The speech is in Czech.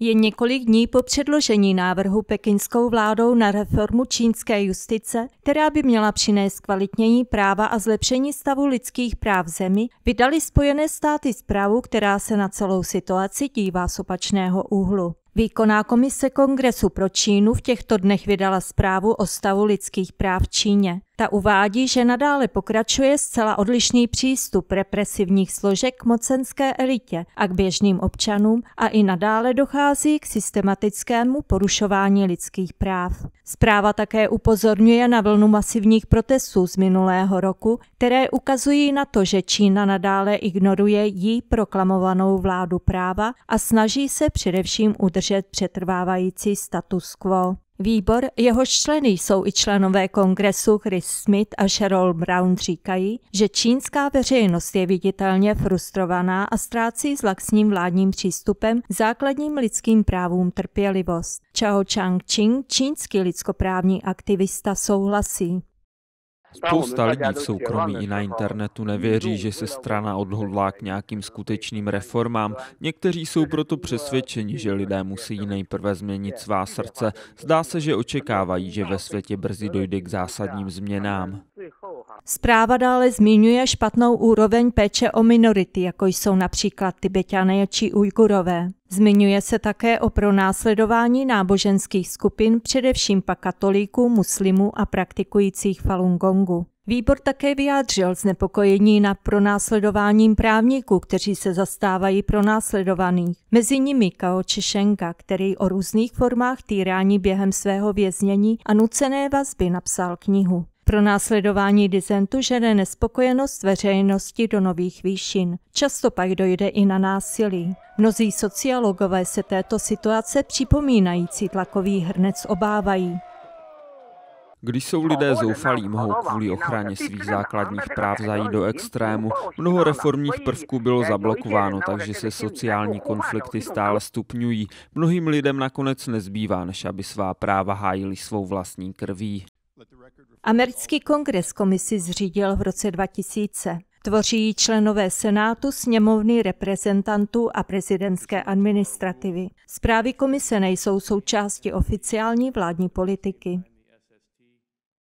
Je několik dní po předložení návrhu pekinskou vládou na reformu čínské justice, která by měla přinést kvalitnění práva a zlepšení stavu lidských práv zemi, vydali Spojené státy zprávu, která se na celou situaci dívá z opačného úhlu. Výkonná komise Kongresu pro Čínu v těchto dnech vydala zprávu o stavu lidských práv v Číně. Ta uvádí, že nadále pokračuje zcela odlišný přístup represivních složek k mocenské elitě a k běžným občanům a i nadále dochází k systematickému porušování lidských práv. Zpráva také upozorňuje na vlnu masivních protestů z minulého roku, které ukazují na to, že Čína nadále ignoruje jí proklamovanou vládu práva a snaží se především udržet přetrvávající status quo. Výbor, jehož členy jsou i členové kongresu Chris Smith a Sheryl Brown říkají, že čínská veřejnost je viditelně frustrovaná a ztrácí s laxním vládním přístupem k základním lidským právům trpělivost. Chao Chang-ching, čínský lidskoprávní aktivista, souhlasí. Spousta lidí v soukromí i na internetu nevěří, že se strana odhodlá k nějakým skutečným reformám. Někteří jsou proto přesvědčeni, že lidé musí nejprve změnit svá srdce. Zdá se, že očekávají, že ve světě brzy dojde k zásadním změnám. Zpráva dále zmiňuje špatnou úroveň péče o minority, jako jsou například Tibetané či Ujgurové. Zmiňuje se také o pronásledování náboženských skupin, především pak katolíků, muslimů a praktikujících Falun Gongu. Výbor také vyjádřil znepokojení na pronásledováním právníků, kteří se zastávají pronásledovaných. Mezi nimi Kao Češenka, který o různých formách týrání během svého věznění a nucené vazby napsal knihu. Pro následování dizentu žene nespokojenost veřejnosti do nových výšin. Často pak dojde i na násilí. Mnozí sociologové se této situace připomínající tlakový hrnec obávají. Když jsou lidé zoufalí, mohou kvůli ochraně svých základních práv zajít do extrému. Mnoho reformních prvků bylo zablokováno, takže se sociální konflikty stále stupňují. Mnohým lidem nakonec nezbývá, než aby svá práva hájili svou vlastní krví. Americký kongres komisi zřídil v roce 2000. Tvoří ji členové Senátu, sněmovny reprezentantů a prezidentské administrativy. Zprávy komise nejsou součástí oficiální vládní politiky.